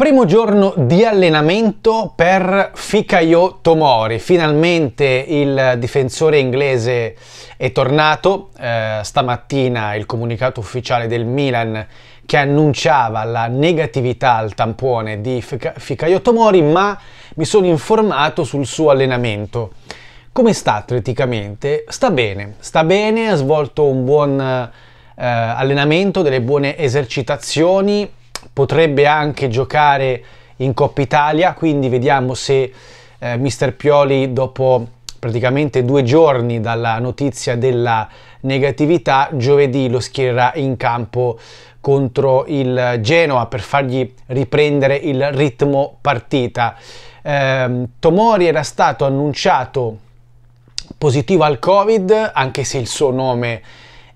Primo giorno di allenamento per Fikayo Tomori, finalmente il difensore inglese è tornato, eh, stamattina il comunicato ufficiale del Milan che annunciava la negatività al tampone di Fikayo Tomori, ma mi sono informato sul suo allenamento. Come sta atleticamente? Sta bene, sta bene, ha svolto un buon eh, allenamento, delle buone esercitazioni, potrebbe anche giocare in Coppa Italia, quindi vediamo se eh, mister Pioli dopo praticamente due giorni dalla notizia della negatività, giovedì lo schiererà in campo contro il Genoa per fargli riprendere il ritmo partita. Eh, Tomori era stato annunciato positivo al Covid, anche se il suo nome è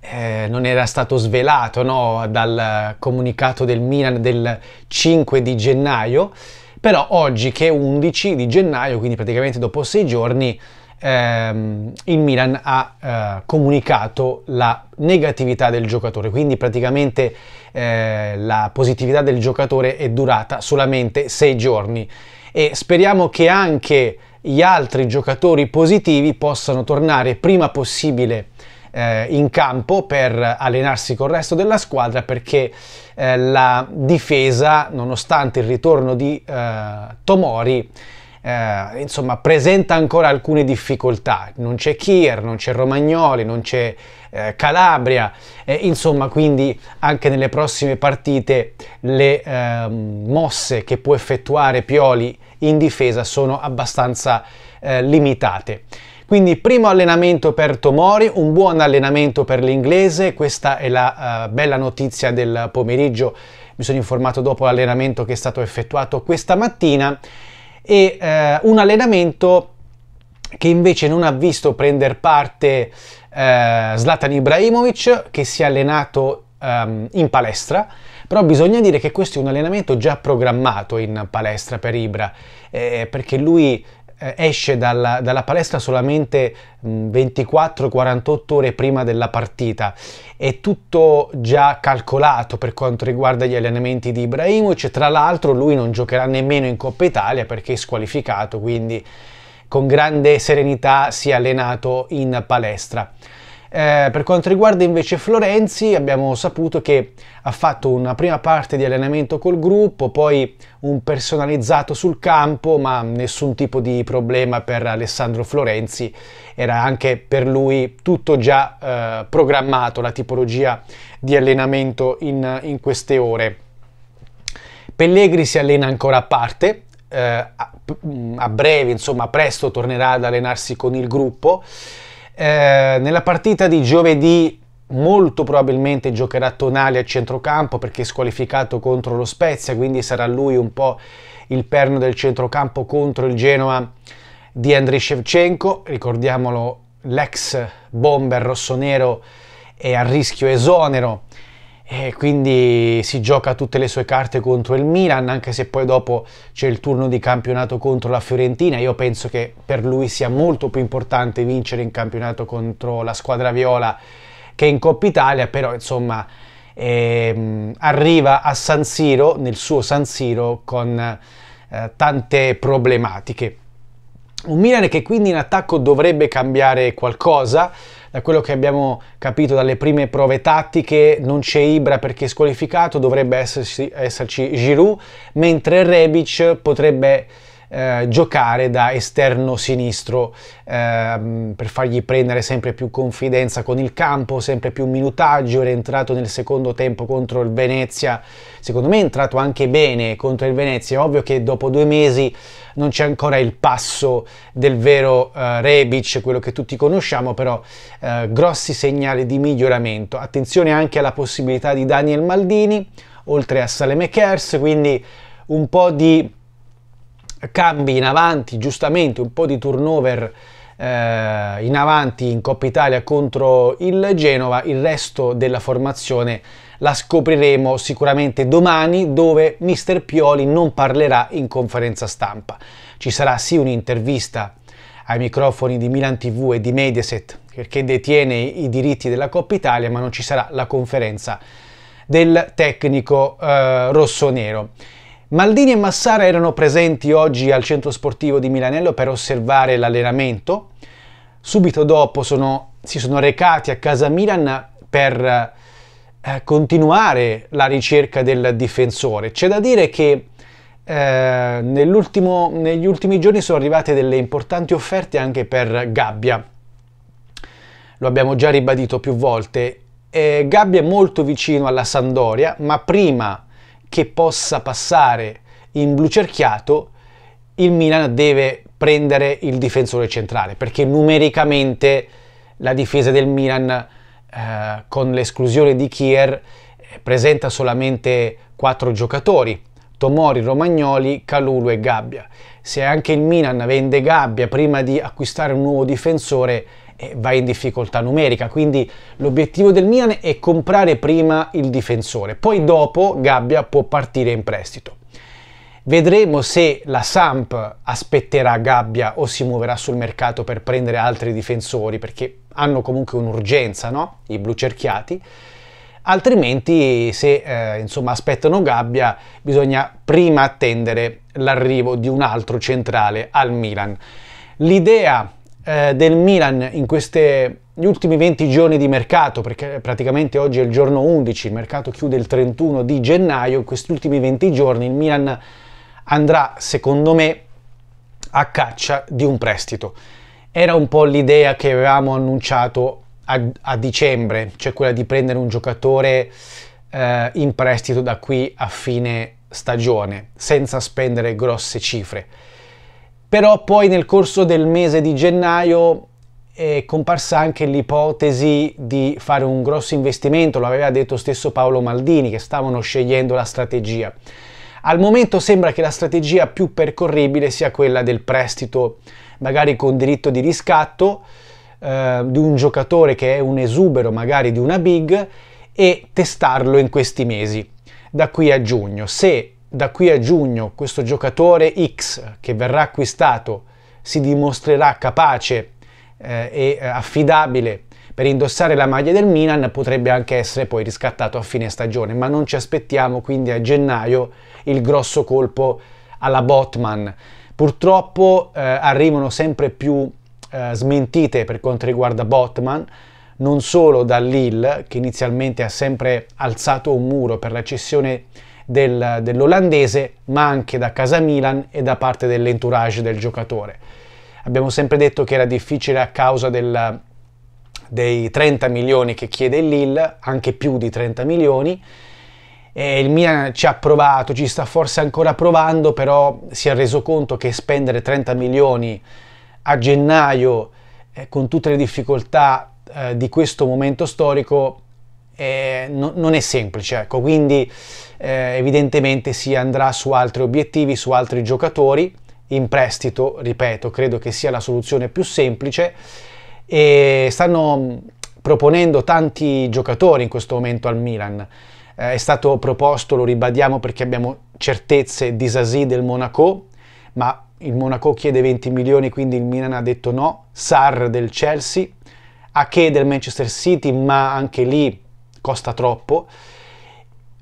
eh, non era stato svelato no, dal comunicato del Milan del 5 di gennaio, però oggi che è 11 di gennaio, quindi praticamente dopo sei giorni, ehm, il Milan ha eh, comunicato la negatività del giocatore, quindi praticamente eh, la positività del giocatore è durata solamente sei giorni e speriamo che anche gli altri giocatori positivi possano tornare prima possibile eh, in campo per allenarsi col resto della squadra perché eh, la difesa, nonostante il ritorno di eh, Tomori, eh, insomma, presenta ancora alcune difficoltà. Non c'è Kier, non c'è Romagnoli, non c'è eh, Calabria, eh, insomma, quindi anche nelle prossime partite le ehm, mosse che può effettuare Pioli in difesa sono abbastanza eh, limitate. Quindi primo allenamento per Tomori, un buon allenamento per l'inglese, questa è la uh, bella notizia del pomeriggio, mi sono informato dopo l'allenamento che è stato effettuato questa mattina e uh, un allenamento che invece non ha visto prendere parte uh, Zlatan Ibrahimovic che si è allenato um, in palestra però bisogna dire che questo è un allenamento già programmato in palestra per Ibra eh, perché lui eh, esce dalla, dalla palestra solamente 24-48 ore prima della partita. È tutto già calcolato per quanto riguarda gli allenamenti di Ibrahimovic, tra l'altro lui non giocherà nemmeno in Coppa Italia perché è squalificato, quindi con grande serenità si è allenato in palestra. Eh, per quanto riguarda invece Florenzi, abbiamo saputo che ha fatto una prima parte di allenamento col gruppo, poi un personalizzato sul campo, ma nessun tipo di problema per Alessandro Florenzi. Era anche per lui tutto già eh, programmato, la tipologia di allenamento in, in, queste ore. Pellegri si allena ancora a parte, eh, a, breve, insomma presto tornerà ad allenarsi con il gruppo. Eh, nella partita di giovedì molto probabilmente giocherà Tonali a centrocampo perché è squalificato contro lo Spezia, quindi sarà lui un po' il perno del centrocampo contro il Genoa di Andriy Shevchenko, ricordiamolo l'ex bomber rossonero è a rischio esonero e quindi si gioca tutte le sue carte contro il Milan, anche se poi dopo c'è il turno di campionato contro la Fiorentina. Io penso che per lui sia molto più importante vincere in campionato contro la squadra viola che in Coppa Italia, però insomma ehm, arriva a San Siro, nel suo San Siro, con eh, tante problematiche. Un Milan che quindi in attacco dovrebbe cambiare qualcosa, da quello che abbiamo capito dalle prime prove tattiche non c'è Ibra perché è squalificato, dovrebbe esserci, esserci Giroud, mentre Rebic potrebbe eh, giocare da esterno sinistro eh, per fargli prendere sempre più confidenza con il campo, sempre più minutaggio, era entrato nel secondo tempo contro il Venezia, secondo me è entrato anche bene contro il Venezia, è ovvio che dopo due mesi non c'è ancora il passo del vero eh, Rebic, quello che tutti conosciamo, però eh, grossi segnali di miglioramento. Attenzione anche alla possibilità di Daniel Maldini, oltre a Saleme quindi un po' di cambi in avanti, giustamente un po' di turnover eh, in avanti in Coppa Italia contro il Genova, il resto della formazione la scopriremo sicuramente domani dove mister Pioli non parlerà in conferenza stampa. Ci sarà sì un'intervista ai microfoni di Milan TV e di Mediaset perché detiene i diritti della Coppa Italia, ma non ci sarà la conferenza del tecnico eh, rossonero. Maldini e Massara erano presenti oggi al centro sportivo di Milanello per osservare l'allenamento. Subito dopo sono, si sono recati a casa Milan per eh, continuare la ricerca del difensore. C'è da dire che eh, negli ultimi giorni sono arrivate delle importanti offerte anche per Gabbia. Lo abbiamo già ribadito più volte. Eh, Gabbia è molto vicino alla Sandoria, ma prima che possa passare in blu cerchiato, il Milan deve prendere il difensore centrale, perché numericamente la difesa del Milan, eh, con l'esclusione di Kier, eh, presenta solamente quattro giocatori, Tomori, Romagnoli, Calulu e Gabbia. Se anche il Milan vende Gabbia prima di acquistare un nuovo difensore, va in difficoltà numerica, quindi l'obiettivo del Milan è comprare prima il difensore, poi dopo Gabbia può partire in prestito. Vedremo se la Samp aspetterà Gabbia o si muoverà sul mercato per prendere altri difensori, perché hanno comunque un'urgenza, no? I blu cerchiati. Altrimenti, se eh, insomma, aspettano Gabbia, bisogna prima attendere l'arrivo di un altro centrale al Milan. L'idea eh, del Milan in questi ultimi 20 giorni di mercato, perché praticamente oggi è il giorno 11, il mercato chiude il 31 di gennaio, in questi ultimi 20 giorni il Milan andrà, secondo me, a caccia di un prestito. Era un po' l'idea che avevamo annunciato a, a dicembre, cioè quella di prendere un giocatore eh, in prestito da qui a fine stagione, senza spendere grosse cifre però poi nel corso del mese di gennaio è comparsa anche l'ipotesi di fare un grosso investimento, lo aveva detto stesso Paolo Maldini, che stavano scegliendo la strategia. Al momento sembra che la strategia più percorribile sia quella del prestito, magari con diritto di riscatto, eh, di un giocatore che è un esubero magari di una big e testarlo in questi mesi, da qui a giugno. Se da qui a giugno questo giocatore X che verrà acquistato si dimostrerà capace eh, e eh, affidabile per indossare la maglia del Milan potrebbe anche essere poi riscattato a fine stagione, ma non ci aspettiamo quindi a gennaio il grosso colpo alla Botman. Purtroppo eh, arrivano sempre più eh, smentite per quanto riguarda Botman, non solo da Lille che inizialmente ha sempre alzato un muro per la cessione del, dell'olandese, ma anche da casa Milan e da parte dell'entourage del giocatore. Abbiamo sempre detto che era difficile a causa del, dei 30 milioni che chiede il Lille, anche più di 30 milioni. E il Milan ci ha provato, ci sta forse ancora provando, però si è reso conto che spendere 30 milioni a gennaio eh, con tutte le difficoltà eh, di questo momento storico eh, no, non è semplice, ecco, quindi eh, evidentemente si andrà su altri obiettivi, su altri giocatori, in prestito, ripeto, credo che sia la soluzione più semplice e stanno mm, proponendo tanti giocatori in questo momento al Milan. Eh, è stato proposto, lo ribadiamo perché abbiamo certezze di Sasi del Monaco, ma il Monaco chiede 20 milioni, quindi il Milan ha detto no, Sar del Chelsea, Ake del Manchester City, ma anche lì costa troppo.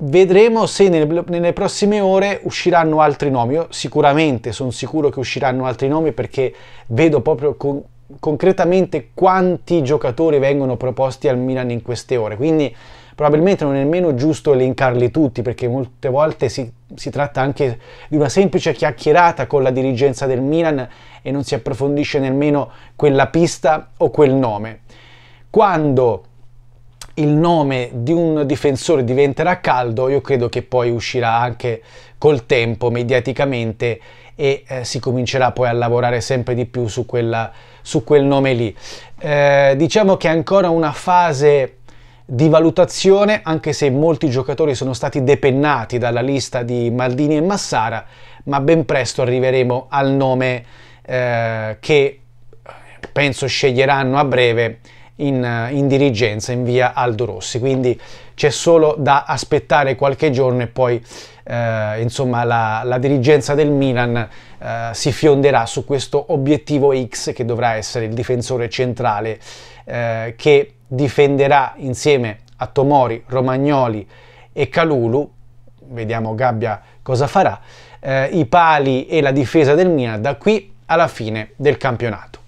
Vedremo se nel, nelle prossime ore usciranno altri nomi. Io sicuramente sono sicuro che usciranno altri nomi perché vedo proprio con, concretamente quanti giocatori vengono proposti al Milan in queste ore. Quindi probabilmente non è nemmeno giusto elencarli tutti perché molte volte si, si, tratta anche di una semplice chiacchierata con la dirigenza del Milan e non si approfondisce nemmeno quella pista o quel nome. Quando il nome di un difensore diventerà caldo, io credo che poi uscirà anche col tempo mediaticamente e eh, si comincerà poi a lavorare sempre di più su, quella, su quel nome lì. Eh, diciamo che è ancora una fase di valutazione, anche se molti giocatori sono stati depennati dalla lista di Maldini e Massara, ma ben presto arriveremo al nome eh, che eh, penso sceglieranno a breve in, in dirigenza in via Aldo Rossi, quindi c'è solo da aspettare qualche giorno e poi eh, insomma la, la, dirigenza del Milan eh, si fionderà su questo obiettivo X che dovrà essere il difensore centrale eh, che difenderà insieme a Tomori, Romagnoli e Calulu, vediamo Gabbia cosa farà, eh, i pali e la difesa del Milan da qui alla fine del campionato.